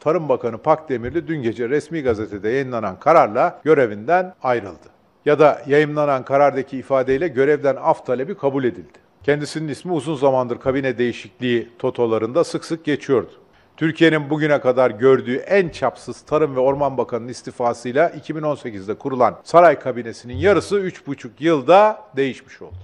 Tarım Bakanı Pakdemirli dün gece resmi gazetede yayınlanan kararla görevinden ayrıldı. Ya da yayınlanan karardaki ifadeyle görevden af talebi kabul edildi. Kendisinin ismi uzun zamandır kabine değişikliği totolarında sık sık geçiyordu. Türkiye'nin bugüne kadar gördüğü en çapsız Tarım ve Orman Bakanı'nın istifasıyla 2018'de kurulan saray kabinesinin yarısı 3,5 yılda değişmiş oldu.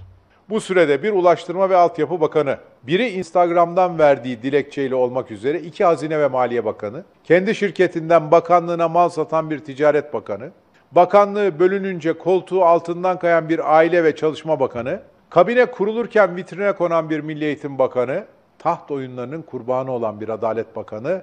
Bu sürede bir Ulaştırma ve Altyapı Bakanı, biri Instagram'dan verdiği dilekçeyle olmak üzere iki Hazine ve Maliye Bakanı, kendi şirketinden bakanlığına mal satan bir Ticaret Bakanı, bakanlığı bölününce koltuğu altından kayan bir Aile ve Çalışma Bakanı, kabine kurulurken vitrine konan bir Milli Eğitim Bakanı, taht oyunlarının kurbanı olan bir Adalet Bakanı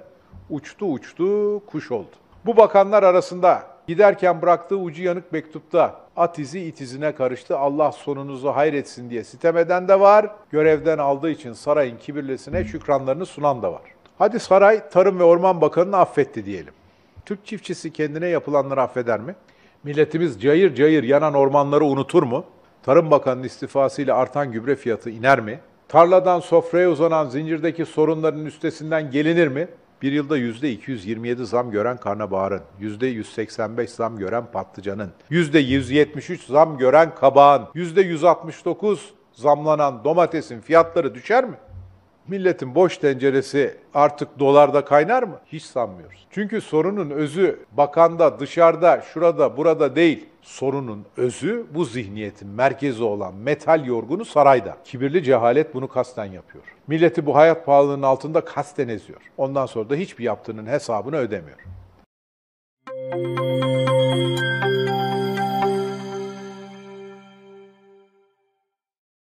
uçtu uçtu kuş oldu. Bu bakanlar arasında Giderken bıraktığı ucu yanık mektupta at izi it izine karıştı. Allah sonunuzu hayretsin diye sitemeden de var. Görevden aldığı için sarayın kibirlisine hmm. şükranlarını sunan da var. Hadi saray Tarım ve Orman Bakanı'nı affetti diyelim. Türk çiftçisi kendine yapılanları affeder mi? Milletimiz cayır cayır yanan ormanları unutur mu? Tarım Bakanı'nın istifasıyla artan gübre fiyatı iner mi? Tarladan sofraya uzanan zincirdeki sorunların üstesinden gelinir mi? Bir yılda %227 zam gören karnabaharın, %185 zam gören patlıcanın, %173 zam gören kabağın, %169 zamlanan domatesin fiyatları düşer mi? Milletin boş tenceresi artık dolarda kaynar mı? Hiç sanmıyoruz. Çünkü sorunun özü bakanda, dışarıda, şurada, burada değil. Sorunun özü bu zihniyetin merkezi olan metal yorgunu sarayda. Kibirli cehalet bunu kasten yapıyor. Milleti bu hayat pahalılığının altında kasten eziyor. Ondan sonra da hiçbir yaptığının hesabını ödemiyor. Müzik